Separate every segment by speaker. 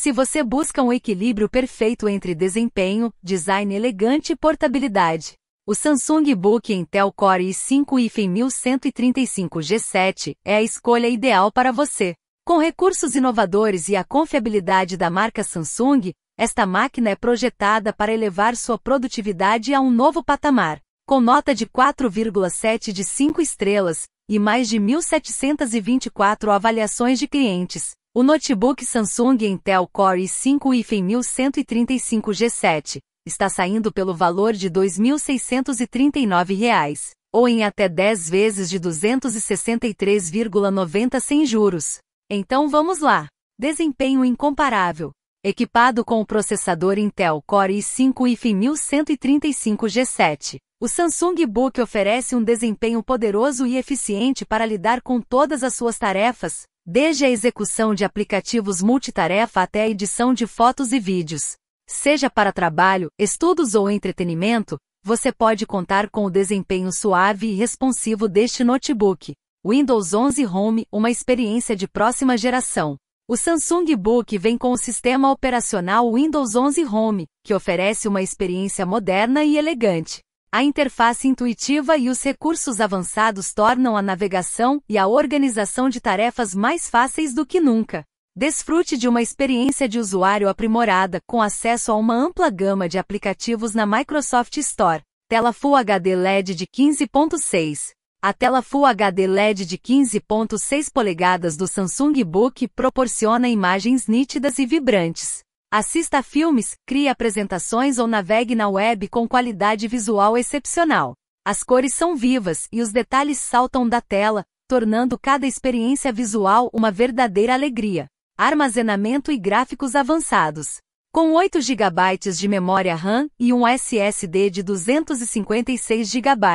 Speaker 1: Se você busca um equilíbrio perfeito entre desempenho, design elegante e portabilidade, o Samsung Book Intel Core i5-1135G7 é a escolha ideal para você. Com recursos inovadores e a confiabilidade da marca Samsung, esta máquina é projetada para elevar sua produtividade a um novo patamar. Com nota de 4,7 de 5 estrelas e mais de 1.724 avaliações de clientes, o notebook Samsung Intel Core i5-1135G7 está saindo pelo valor de R$ 2.639, ou em até 10 vezes de 263,90 sem juros. Então vamos lá. Desempenho incomparável. Equipado com o processador Intel Core i5-1135G7, o Samsung Book oferece um desempenho poderoso e eficiente para lidar com todas as suas tarefas, desde a execução de aplicativos multitarefa até a edição de fotos e vídeos. Seja para trabalho, estudos ou entretenimento, você pode contar com o desempenho suave e responsivo deste notebook. Windows 11 Home, uma experiência de próxima geração. O Samsung Book vem com o sistema operacional Windows 11 Home, que oferece uma experiência moderna e elegante. A interface intuitiva e os recursos avançados tornam a navegação e a organização de tarefas mais fáceis do que nunca. Desfrute de uma experiência de usuário aprimorada com acesso a uma ampla gama de aplicativos na Microsoft Store. Tela Full HD LED de 15.6 a tela Full HD LED de 15.6 polegadas do Samsung Book proporciona imagens nítidas e vibrantes. Assista a filmes, crie apresentações ou navegue na web com qualidade visual excepcional. As cores são vivas e os detalhes saltam da tela, tornando cada experiência visual uma verdadeira alegria. Armazenamento e gráficos avançados. Com 8 GB de memória RAM e um SSD de 256 GB,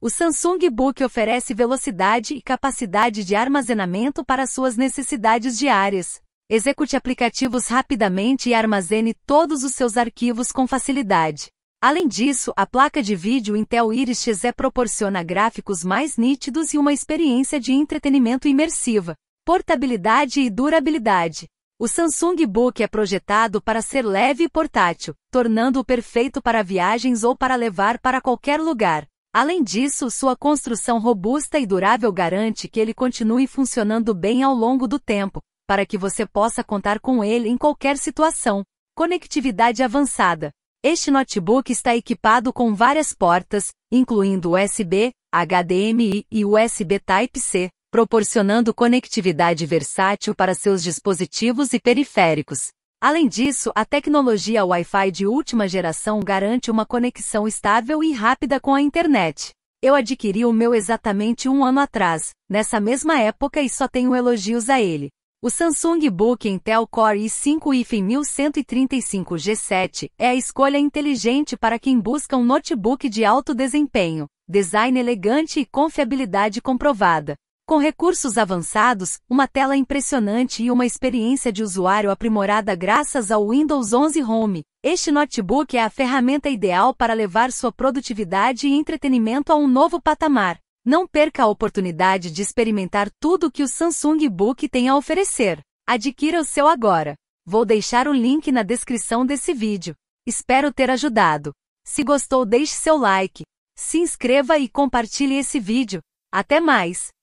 Speaker 1: o Samsung Book oferece velocidade e capacidade de armazenamento para suas necessidades diárias, Execute aplicativos rapidamente e armazene todos os seus arquivos com facilidade. Além disso, a placa de vídeo Intel Iris Xe é proporciona gráficos mais nítidos e uma experiência de entretenimento imersiva, portabilidade e durabilidade. O Samsung Book é projetado para ser leve e portátil, tornando-o perfeito para viagens ou para levar para qualquer lugar. Além disso, sua construção robusta e durável garante que ele continue funcionando bem ao longo do tempo, para que você possa contar com ele em qualquer situação. Conectividade avançada. Este notebook está equipado com várias portas, incluindo USB, HDMI e USB Type-C, proporcionando conectividade versátil para seus dispositivos e periféricos. Além disso, a tecnologia Wi-Fi de última geração garante uma conexão estável e rápida com a internet. Eu adquiri o meu exatamente um ano atrás, nessa mesma época e só tenho elogios a ele. O Samsung Book Intel Core i5-1135G7 é a escolha inteligente para quem busca um notebook de alto desempenho, design elegante e confiabilidade comprovada. Com recursos avançados, uma tela impressionante e uma experiência de usuário aprimorada graças ao Windows 11 Home, este notebook é a ferramenta ideal para levar sua produtividade e entretenimento a um novo patamar. Não perca a oportunidade de experimentar tudo o que o Samsung Book tem a oferecer. Adquira o seu agora. Vou deixar o link na descrição desse vídeo. Espero ter ajudado. Se gostou, deixe seu like, se inscreva e compartilhe esse vídeo. Até mais!